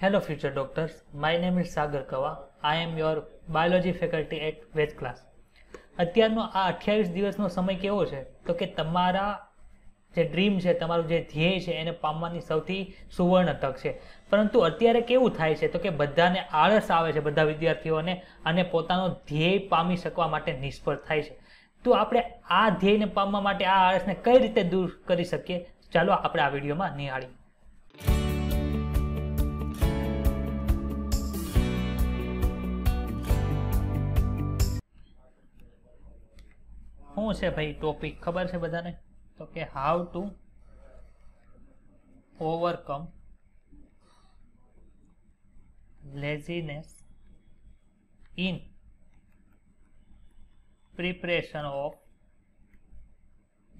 Hello future doctors, my name is Sagar Kawa. I am your biology faculty at Veg class. અત્યારનો આ અઠ્યાવીસ દિવસનો સમય કેવો છે તો કે તમારા જે ડ્રીમ છે તમારું જે ધ્યેય છે એને પામવાની સૌથી સુવર્ણ તક છે પરંતુ અત્યારે કેવું થાય છે તો કે બધાને આળસ આવે છે બધા વિદ્યાર્થીઓને અને પોતાનો ધ્યેય પામી શકવા માટે નિષ્ફળ થાય છે તો આપણે આ ધ્યેયને પામવા માટે આ આળસને કઈ રીતે દૂર કરી શકીએ ચાલો આપણે આ વિડીયોમાં નિહાળીએ શું છે ભાઈ ટોપિક ખબર છે બધાને તો કે how to overcome laziness in preparation of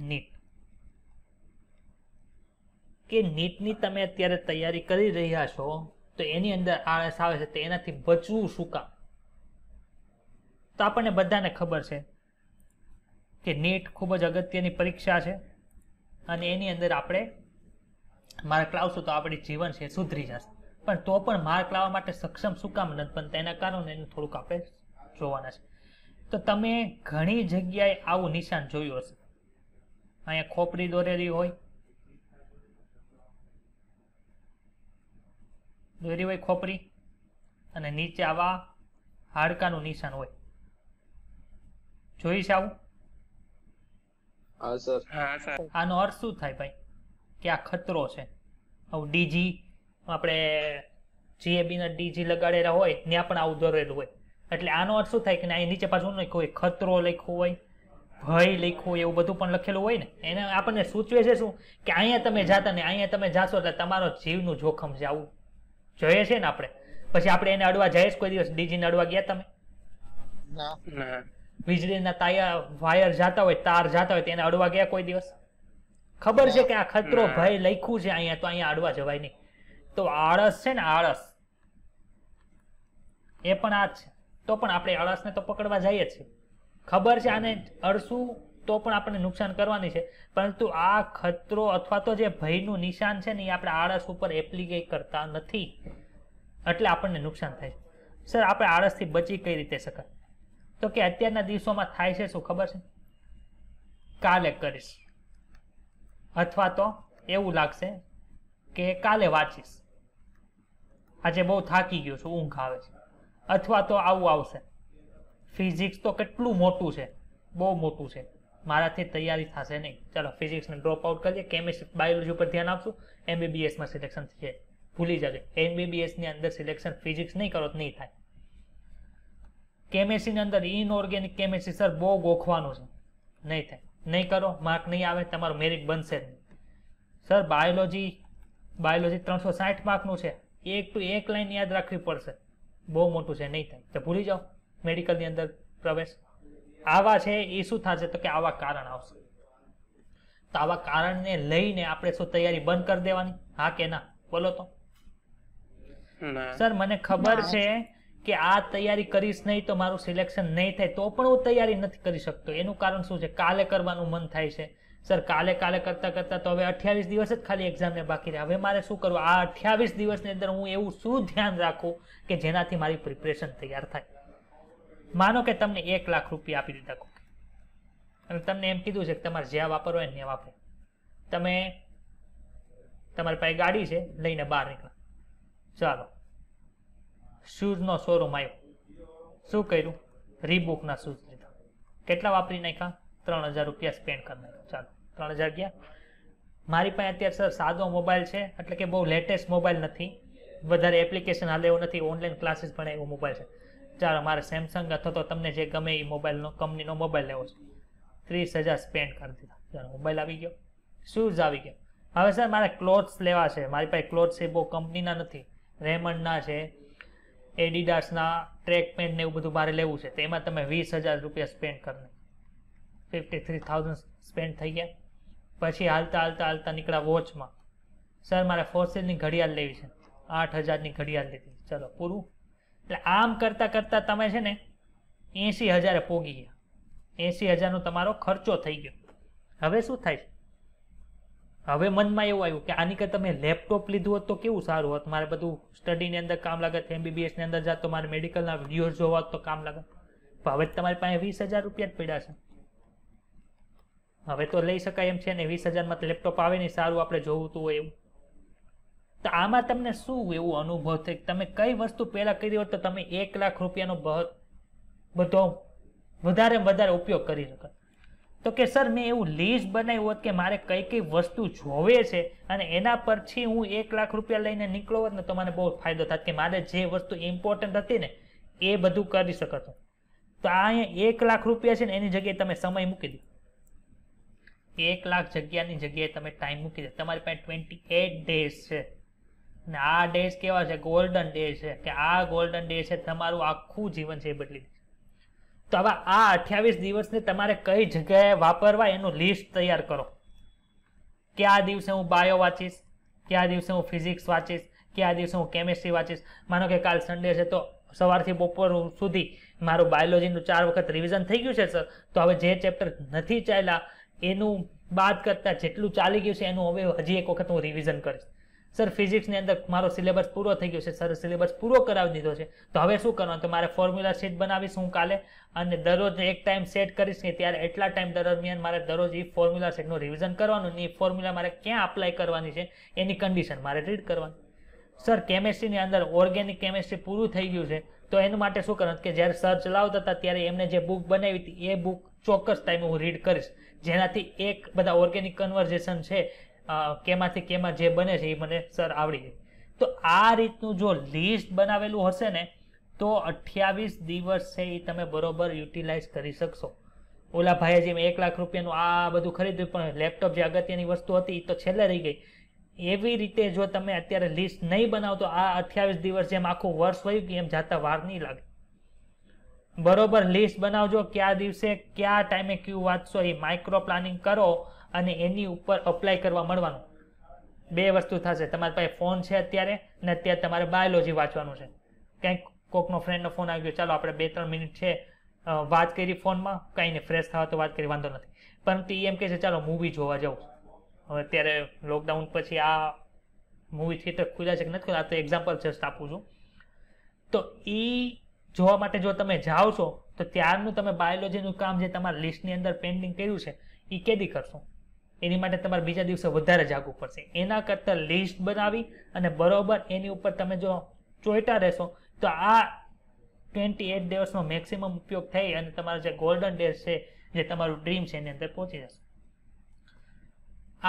NEET કે નીટની તમે અત્યારે તૈયારી કરી રહ્યા છો તો એની અંદર આળસ આવે છે તો એનાથી બચવું શું કામ તો આપણને બધાને ખબર છે કે નેટ ખૂબ જ અગત્યની પરીક્ષા છે અને એની અંદર આપણે માર્ક લાવશું તો આપણી જીવન છે સુધરી જશે પણ તો પણ માર્ક લાવવા માટે સક્ષમ શું કામ નથી પણ તેના કારણે એનું થોડુંક આપણે જોવાના છે તો તમે ઘણી જગ્યાએ આવું નિશાન જોયું હશે અહીંયા ખોપરી દોરેલી હોય દોરી હોય ખોપરી અને નીચે આવા હાડકાનું નિશાન હોય જોઈશ આવું હા સર હા સર આનો અર્થ શું થાય ભાઈ કે આ ખતરો છે હવે ડીજી આપણે જીએબી ના ડીજી લગાડેલા હોય ત્યાં પણ આવું દોરેલું હોય એટલે આનો અર્થ શું થાય કે અહીં નીચે પાછું ને કોઈ ખતરો લખ્યો હોય ભય લખ્યું હોય એવું બધું પણ લખેલું હોય ને એને આપણને સૂચવે છે શું કે અહીંયા તમે જાતા ને અહીંયા તમે જાશો એટલે તમારો જીવનું જોખમ છે આવું જોઈએ છે ને આપણે પછી આપણે એને અડવા જઈશ કોઈ દિવસ ડીજી ને અડવા ગયા તમે ના વીજળીના તાયા વાયર જતા હોય તાર જતા હોય તેને અડવા ગયા કોઈ દિવસ ખબર છે કે આ ખતરો ભય લખ્યું છે અહીંયા તો અહીંયા અડવા જવાય નહીં તો આળસ છે ને આળસ એ પણ આ છે તો પણ આપણે આળસને તો પકડવા જઈએ છીએ ખબર છે આને અડશું તો પણ આપણને નુકસાન કરવાની છે પરંતુ આ ખતરો અથવા તો જે ભયનું નિશાન છે ને એ આપણે આળસ ઉપર એપ્લિકેટ કરતા નથી એટલે આપણને નુકસાન થાય સર આપણે આળસથી બચી કઈ રીતે શકાય તો કે અત્યારના દિવસોમાં થાય છે શું ખબર છે કાલે કરીશ અથવા તો એવું લાગશે કે કાલે વાંચીશ આજે બહુ થાકી ગયો છું ઊંઘ આવે છે અથવા તો આવું આવશે ફિઝિક્સ તો કેટલું મોટું છે બહુ મોટું છે મારાથી તૈયારી થશે નહીં ચાલો ફિઝિક્સને ડ્રોપ આઉટ કરીએ કેમિસ્ટ્રી બાયોલોજી ઉપર ધ્યાન આપશું એમબીબીએસમાં સિલેક્શન છે ભૂલી જજો એમબીબીએસની અંદર સિલેક્શન ફિઝિક્સ નહીં કરો તો નહીં થાય કેમેસ્ટ્રીની અંદર ઇનઓર્ગેનિક કેમેસ્ટ્રી સર બહુ ગોખવાનું છે નહીં થાય નહીં કરો માર્ક નહીં આવે તમારું મેરિટ બનશે જ સર બાયોલોજી બાયોલોજી ત્રણસો સાઠ માર્કનું છે એક ટુ એક લાઈન યાદ રાખવી પડશે બહુ મોટું છે નહીં થાય તો ભૂલી જાઓ મેડિકલની અંદર પ્રવેશ આવા છે એ શું થશે તો કે આવા કારણ આવશે તો આવા કારણને લઈને આપણે શું તૈયારી બંધ કરી દેવાની હા કે ના બોલો તો સર મને ખબર છે કે આ તૈયારી કરીશ નહીં તો મારું સિલેક્શન નહીં થાય તો પણ હું તૈયારી નથી કરી શકતો એનું કારણ શું છે કાલે કરવાનું મન થાય છે સર કાલે કાલે કરતાં કરતાં તો હવે અઠ્યાવીસ દિવસ જ ખાલી એક્ઝામને બાકી રહે હવે મારે શું કરવું આ અઠ્યાવીસ દિવસની અંદર હું એવું શું ધ્યાન રાખું કે જેનાથી મારી પ્રિપરેશન તૈયાર થાય માનો કે તમને એક લાખ રૂપિયા આપી દીધા અને તમને એમ કીધું છે કે તમારે જ્યાં વાપરો હોય ત્યાં વાપરો તમે તમારી પાસે ગાડી છે લઈને બહાર નીકળો ચાલો શૂઝનો શોરૂમ આવ્યો શું કર્યું રીબુકના શૂઝ લીધા કેટલા વાપરી નાખ્યા ત્રણ હજાર રૂપિયા સ્પેન્ડ કરી નાખ્યા ચાલો ત્રણ હજાર ગયા મારી પાસે અત્યારે સર સાદો મોબાઈલ છે એટલે કે બહુ લેટેસ્ટ મોબાઈલ નથી વધારે એપ્લિકેશન હાલે એવું નથી ઓનલાઈન ક્લાસીસ ભણે એવો મોબાઈલ છે ચાલો મારે સેમસંગ અથવા તો તમને જે ગમે એ મોબાઈલનો કંપનીનો મોબાઈલ લેવો છે ત્રીસ હજાર સ્પેન્ડ કરી દીધા ચાલો મોબાઈલ આવી ગયો શૂઝ આવી ગયો હવે સર મારે ક્લોથ્સ લેવા છે મારી પાસે ક્લોથ્સ એ બહુ કંપનીના નથી રેમંડના છે એડિડાસના ટ્રેક પેન્ટ ને એવું બધું મારે લેવું છે તો એમાં તમે વીસ હજાર રૂપિયા સ્પેન્ડ કરીને ફિફ્ટી થ્રી થાઉઝન્ડ સ્પેન્ડ થઈ ગયા પછી હાલતા હાલતા હાલતા નીકળ્યા વોચમાં સર મારે ફોર્સિલની ઘડિયાળ લેવી છે આઠ હજારની ઘડિયાળ લીધી ચલો પૂરું એટલે આમ કરતાં કરતાં તમે છે ને એંસી હજારે પોગી ગયા એંસી હજારનો તમારો ખર્ચો થઈ ગયો હવે શું થાય છે હવે મનમાં એવું આવ્યું કે આની કે તમે લેપટોપ લીધું હોત તો કેવું સારું હોત મારે બધું સ્ટડીની અંદર કામ લાગત એમબીબીએસની અંદર જાત તો મારે મેડિકલના વિડીયો જોવા તો કામ લાગત હવે જ તમારી પાસે વીસ હજાર રૂપિયા જ પડ્યા છે હવે તો લઈ શકાય એમ છે ને વીસ હજારમાં લેપટોપ આવે નહીં સારું આપણે જોવું હોય એવું તો આમાં તમને શું એવું અનુભવ થાય તમે કઈ વસ્તુ પહેલાં કરી હોત તો તમે એક લાખ રૂપિયાનો બધો વધારે વધારે ઉપયોગ કરી શકો તો કે સર મેં એવું લિસ્ટ બનાવ્યું હોત કે મારે કઈ કઈ વસ્તુ જોવે છે અને એના પરથી હું એક લાખ રૂપિયા લઈને નીકળો હોત ને તો મને બહુ ફાયદો થાત કે મારે જે વસ્તુ ઇમ્પોર્ટન્ટ હતી ને એ બધું કરી શકતો તો આ અહીંયા એક લાખ રૂપિયા છે ને એની જગ્યાએ તમે સમય મૂકી દો એક લાખ જગ્યાની જગ્યાએ તમે ટાઈમ મૂકી દો તમારી પાસે ટ્વેન્ટી એટ ડેઝ છે ને આ ડેઝ કેવા છે ગોલ્ડન ડે છે કે આ ગોલ્ડન ડે છે તમારું આખું જીવન છે એ બદલી તો હવે આ અઠ્યાવીસ દિવસને તમારે કઈ જગ્યાએ વાપરવા એનું લિસ્ટ તૈયાર કરો કયા દિવસે હું બાયો વાંચીશ કયા દિવસે હું ફિઝિક્સ વાંચીશ કયા દિવસે હું કેમેસ્ટ્રી વાંચીશ માનો કે કાલ સન્ડે છે તો સવારથી બપોર સુધી મારું બાયોલોજીનું ચાર વખત રિવિઝન થઈ ગયું છે સર તો હવે જે ચેપ્ટર નથી ચાલ્યા એનું બાદ કરતાં જેટલું ચાલી ગયું છે એનું હવે હજી એક વખત હું રિવિઝન કરીશ સર ફિઝિક્સની અંદર મારો સિલેબસ પૂરો થઈ ગયો છે સર સિલેબસ પૂરો કરાવી દીધો છે તો હવે શું કરવાનું તો મારે ફોર્મ્યુલા શીટ બનાવીશ હું કાલે અને દરરોજ એક ટાઈમ સેટ કરીશ ને ત્યારે એટલા ટાઈમ દરમિયાન મારે દરરોજ એ ફોર્મ્યુલા શીટનું રિવિઝન કરવાનું ને એ ફોર્મ્યુલા મારે ક્યાં અપ્લાય કરવાની છે એની કન્ડિશન મારે રીડ કરવાની સર કેમેસ્ટ્રીની અંદર ઓર્ગેનિક કેમેસ્ટ્રી પૂરું થઈ ગયું છે તો એના માટે શું કરવાનું કે જ્યારે સર ચલાવતા હતા ત્યારે એમને જે બુક બનાવી હતી એ બુક ચોક્કસ ટાઈમે હું રીડ કરીશ જેનાથી એક બધા ઓર્ગેનિક કન્વર્ઝેશન છે કેમાંથી કેમાં જે બને છે એ મને સર આવડી જાય તો આ રીતનું જો લિસ્ટ બનાવેલું હશે ને તો અઠ્યાવીસ દિવસ છે એ તમે બરોબર યુટિલાઇઝ કરી શકશો ઓલા ભાઈએ જેમ એક લાખ રૂપિયાનું આ બધું ખરીદ્યું પણ લેપટોપ જે અગત્યની વસ્તુ હતી એ તો છેલ્લે રહી ગઈ એવી રીતે જો તમે અત્યારે લિસ્ટ નહીં બનાવો તો આ અઠ્યાવીસ દિવસ જેમ આખું વર્ષ હોય કે એમ જાતા વાર નહીં લાગે બરોબર લિસ્ટ બનાવજો કયા દિવસે કયા ટાઈમે ક્યુ વાંચશો એ માઇક્રો પ્લાનિંગ કરો અને એની ઉપર અપ્લાય કરવા મળવાનું બે વસ્તુ થશે તમારી પાસે ફોન છે અત્યારે ને અત્યારે તમારે બાયોલોજી વાંચવાનું છે કંઈક કોકનો ફ્રેન્ડનો ફોન આવી ગયો ચાલો આપણે બે ત્રણ મિનિટ છે વાત કરી ફોનમાં કંઈ નહીં ફ્રેશ થવા તો વાત કરી વાંધો નથી પરંતુ એ એમ કહે છે ચાલો મૂવી જોવા જાઉં હવે અત્યારે લોકડાઉન પછી આ મૂવી થિયેટર ખુલ્યા છે કે નથી ખુલ્યા આ તો એક્ઝામ્પલ જસ્ટ આપું છું તો એ જોવા માટે જો તમે જાઓ છો તો ત્યારનું તમે બાયોલોજીનું કામ જે તમારા લિસ્ટની અંદર પેન્ડિંગ કર્યું છે એ કેદી કરશો એની માટે તમારે બીજા દિવસે વધારે જાગવું પડશે એના કરતાં લિસ્ટ બનાવી અને બરોબર એની ઉપર તમે જો ચોઈટા રહેશો તો આ ટ્વેન્ટી એટ ડેવર્સનો મેક્સિમમ ઉપયોગ થઈ અને તમારા જે ગોલ્ડન ડેસ છે જે તમારું ડ્રીમ છે એની અંદર પહોંચી જશે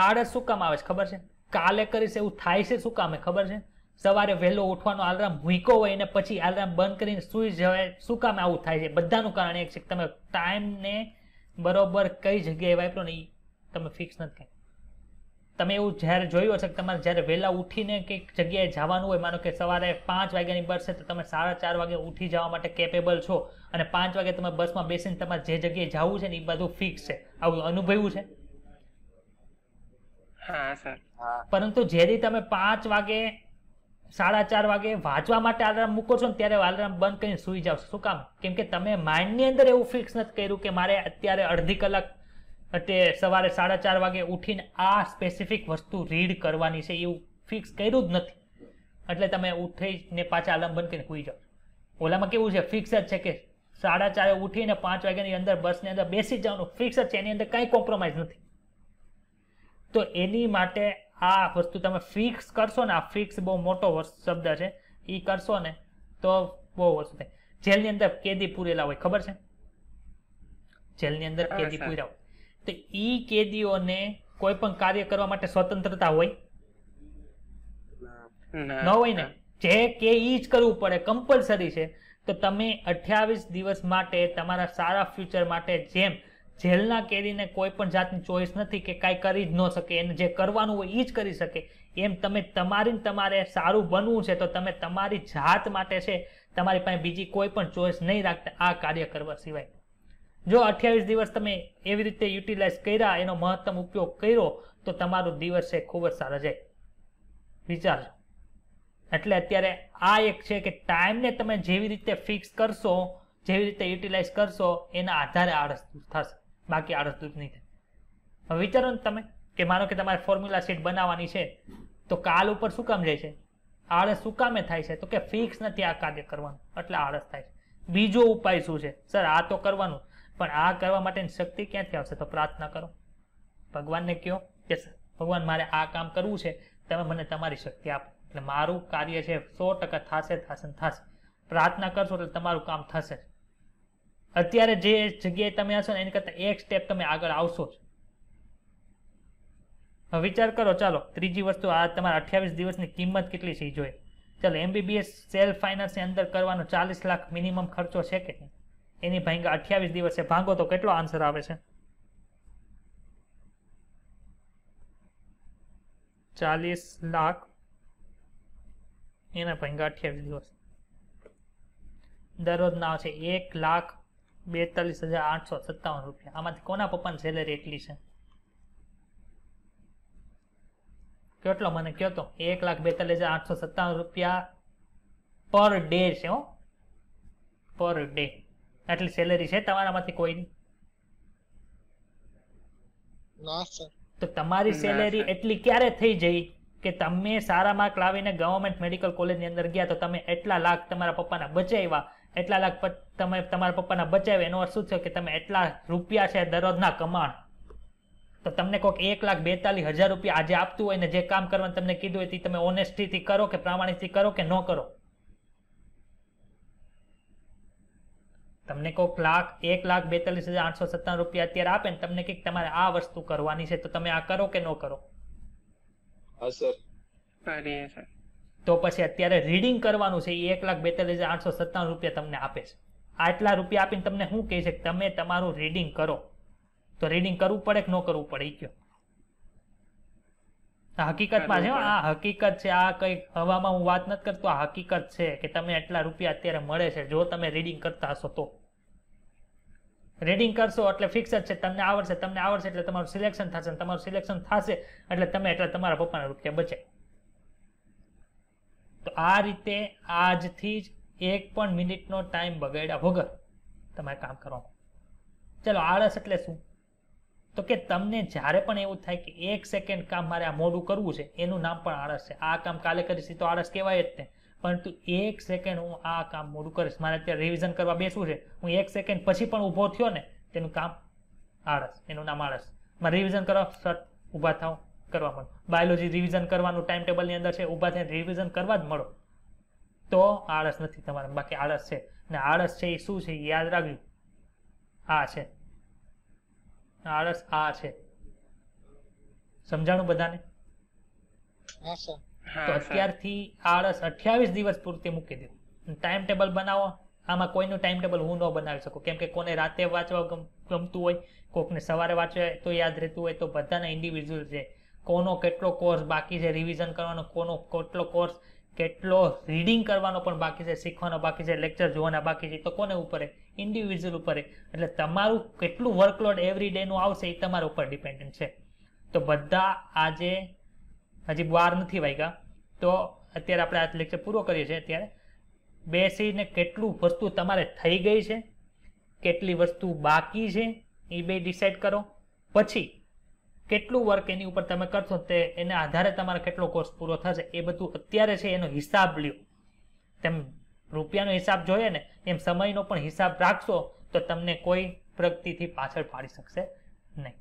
આળસ શું કામ આવે છે ખબર છે કાલે કરીશ એવું થાય છે શું કામે ખબર છે સવારે વહેલો ઉઠવાનો આલાર્મ મૂક્યો હોય અને પછી આલાર્મ બંધ કરીને સૂઈ જવાય શું કામે આવું થાય છે બધાનું કારણ એક છે તમે ટાઈમને બરાબર કઈ જગ્યાએ વાપરો ને તમે ફિક્સ નથી તમે એવું જ્યારે જોયું હશે કે તમારે જ્યારે વહેલા ઉઠીને કંઈક જગ્યાએ જવાનું હોય માનો કે સવારે પાંચ વાગ્યાની બસ છે તો તમે સાડા ચાર વાગે ઉઠી જવા માટે કેપેબલ છો અને પાંચ વાગે તમે બસમાં બેસીને તમારે જે જગ્યાએ જવું છે ને એ બધું ફિક્સ છે આવું અનુભવ્યું છે પરંતુ જેથી તમે પાંચ વાગે સાડા ચાર વાગે વાંચવા માટે આલાર્મ મૂકો છો ને ત્યારે આલાર્મ બંધ કરીને સુઈ જાવ શું કામ કેમ કે તમે માઇન્ડની અંદર એવું ફિક્સ નથી કર્યું કે મારે અત્યારે અડધી કલાક એટલે સવારે સાડા ચાર વાગે ઉઠીને આ સ્પેસિફિક વસ્તુ રીડ કરવાની છે એવું ફિક્સ કર્યું જ નથી એટલે તમે ઉઠીને પાછા આલમ બંધ કરીને સૂઈ જાઓ ઓલામાં કેવું છે ફિક્સ જ છે કે સાડા ચારે ઉઠીને પાંચ વાગ્યાની અંદર બસની અંદર બેસી જવાનું ફિક્સ જ છે એની અંદર કાંઈ કોમ્પ્રોમાઇઝ નથી તો એની માટે આ વસ્તુ તમે ફિક્સ કરશો ને આ ફિક્સ બહુ મોટો શબ્દ છે એ કરશો ને તો બહુ વસ્તુ થાય જેલની અંદર કેદી પૂરેલા હોય ખબર છે જેલની અંદર કેદી પૂરેલા હોય તો એ કેદીઓને કોઈ પણ કાર્ય કરવા માટે સ્વતંત્રતા હોય ન હોય ને જે કે ઈ જ કરવું પડે કમ્પલસરી છે તો તમે અઠ્યાવીસ દિવસ માટે તમારા સારા ફ્યુચર માટે જેમ જેલના કેદીને કોઈ પણ જાતની ચોઈસ નથી કે કાંઈ કરી જ ન શકે એને જે કરવાનું હોય એ જ કરી શકે એમ તમે તમારી તમારે સારું બનવું છે તો તમે તમારી જાત માટે છે તમારી પાસે બીજી કોઈ પણ ચોઈસ નહીં રાખતા આ કાર્ય કરવા સિવાય જો અઠ્યાવીસ દિવસ તમે એવી રીતે યુટિલાઇઝ કર્યા એનો મહત્તમ ઉપયોગ કર્યો તો તમારો દિવસ છે ખૂબ જ સારો જાય વિચારજો એટલે અત્યારે આ એક છે કે ટાઈમને તમે જેવી રીતે ફિક્સ કરશો જેવી રીતે યુટિલાઇઝ કરશો એના આધારે આળસ દૂર થશે બાકી આળસ દૂર નહીં થાય વિચારો ને તમે કે માનો કે તમારે ફોર્મ્યુલા શીટ બનાવવાની છે તો કાલ ઉપર શું કામ જાય છે આળસ શું કામે થાય છે તો કે ફિક્સ નથી આ કાર્ય કરવાનું એટલે આળસ થાય છે બીજો ઉપાય શું છે સર આ તો કરવાનું પણ આ કરવા માટેની શક્તિ ક્યાંથી આવશે તો પ્રાર્થના કરો ભગવાનને કહો કે ભગવાન મારે આ કામ કરવું છે તમે મને તમારી શક્તિ આપો એટલે મારું કાર્ય છે સો ટકા થશે થશે થશે પ્રાર્થના કરશો એટલે તમારું કામ થશે અત્યારે જે જગ્યાએ તમે હશો ને એની કરતાં એક સ્ટેપ તમે આગળ આવશો જ વિચાર કરો ચાલો ત્રીજી વસ્તુ આ તમારા અઠ્યાવીસ દિવસની કિંમત કેટલી છે એ જોઈએ ચાલો એમબીબીએસ સેલ્ફ ફાઇનાન્સની અંદર કરવાનો ચાલીસ લાખ મિનિમમ ખર્ચો છે કે નહીં એની ભાંગા અઠ્યાવીસ દિવસે ભાંગો તો કેટલો આન્સર આવે છે ચાલીસ લાખ એના ભાંગા અઠ્યાવીસ દિવસ દરરોજના છે એક લાખ બેતાલીસ હજાર આઠસો સત્તાવન રૂપિયા આમાંથી કોના પપ્પાની સેલેરી એટલી છે કેટલો મને કયો તો એક લાખ બેતાલીસ હજાર આઠસો સત્તાવન રૂપિયા પર ડે છે હો પર ડે આટલી સેલેરી છે તમારામાંથી કોઈની ના સર તો તમારી સેલેરી એટલી ક્યારે થઈ જઈ કે તમે સારા માર્ક લાવીને ગવર્મેન્ટ મેડિકલ કોલેજની અંદર ગયા તો તમે એટલા લાખ તમારા પપ્પાના બચાવ્યા એટલા લાખ તમે તમારા પપ્પાના બચાવ્યા એનો અર્થ શું છે કે તમે એટલા રૂપિયા છે દરરોજના કમાણ તો તમને કોઈક એક લાખ બેતાલીસ હજાર રૂપિયા આજે આપતું હોય ને જે કામ કરવાનું તમને કીધું હોય તે તમે ઓનેસ્ટીથી કરો કે પ્રામાણિકથી કરો કે ન કરો તમને કોઈક લાખ એક લાખ બેતાલીસ હજાર આઠસો સત્તાણું રૂપિયા અત્યારે આપે ને તમને કઈક તમારે આ વસ્તુ કરવાની છે તો તમે આ કરો કે ન કરો તો પછી અત્યારે રીડિંગ કરવાનું છે એ એક લાખ બેતાલીસ હજાર આઠસો સત્તાણું રૂપિયા તમને આપે છે આટલા રૂપિયા આપીને તમને શું કહે છે કે તમે તમારું રીડિંગ કરો તો રીડિંગ કરવું પડે કે ન કરવું પડે એ કયો હકીકતમાં છે આ હકીકત છે આ કઈ હવામાં હું વાત નથી કરતો આ હકીકત છે કે તમે આટલા રૂપિયા અત્યારે મળે છે જો તમે રીડિંગ કરતા હશો તો રીડિંગ કરશો એટલે ફિક્સ જ છે તમને આવડશે તમને આવડશે એટલે તમારું સિલેક્શન થશે તમારું સિલેક્શન થશે એટલે તમે એટલે તમારા પપ્પાના રૂપિયા બચે તો આ રીતે આજથી જ એક પણ મિનિટનો ટાઈમ બગાડ્યા વગર તમારે કામ કરવાનું ચલો આળસ એટલે શું તો કે તમને જ્યારે પણ એવું થાય કે એક સેકન્ડ કામ મારે આ મોડું કરવું છે એનું નામ પણ આળસ છે આ કામ કાલે કરીશ તો આળસ કહેવાય જ ને પરંતુ એક સેકન્ડ હું આ કામ મોડું કરીશ મારે અત્યારે રિવિઝન કરવા બેસવું છે હું એક સેકન્ડ પછી પણ ઊભો થયો ને તેનું કામ આળસ એનું નામ આળસ મારે રિવિઝન કરવા સટ ઊભા થાઉં કરવા મળો બાયોલોજી રિવિઝન કરવાનું ટાઈમ ટેબલની અંદર છે ઊભા થઈને રિવિઝન કરવા જ મળો તો આળસ નથી તમારે બાકી આળસ છે ને આળસ છે એ શું છે યાદ રાખ્યું આ છે આળસ આ છે સમજાણું બધાને હા સર તો અત્યારથી આળસ અઠ્યાવીસ દિવસ પૂરતી મૂકી દેવું ટાઈમ ટેબલ બનાવો આમાં કોઈનું ટાઈમ ટેબલ હું ન બનાવી શકું કેમ કે કોને રાતે વાંચવા ગમતું હોય કોકને સવારે વાંચવા તો યાદ રહેતું હોય તો બધાના ઇન્ડિવિજ્યુઅલ છે કોનો કેટલો કોર્સ બાકી છે રિવિઝન કરવાનો કોનો કેટલો કોર્સ કેટલો રીડિંગ કરવાનો પણ બાકી છે શીખવાનો બાકી છે લેક્ચર જોવાના બાકી છે તો કોને ઉપર ઇન્ડિવિજ્યુઅલ ઉપર એટલે તમારું કેટલું વર્કલોડ એવરી ડેનું આવશે એ તમારા ઉપર ડિપેન્ડન્ટ છે તો બધા આજે હજી બાર નથી વાગ્યા તો અત્યારે આપણે આ લેક્ચર પૂરો કરીએ છીએ અત્યારે બેસીને કેટલું વસ્તુ તમારે થઈ ગઈ છે કેટલી વસ્તુ બાકી છે એ બે ડિસાઇડ કરો પછી કેટલું વર્ક એની ઉપર તમે કરશો તે એના આધારે તમારે કેટલો કોર્સ પૂરો થશે એ બધું અત્યારે છે એનો હિસાબ લ્યો તેમ રૂપિયાનો હિસાબ જોઈએ ને એમ સમયનો પણ હિસાબ રાખશો તો તમને કોઈ પ્રગતિથી પાછળ પાડી શકશે નહીં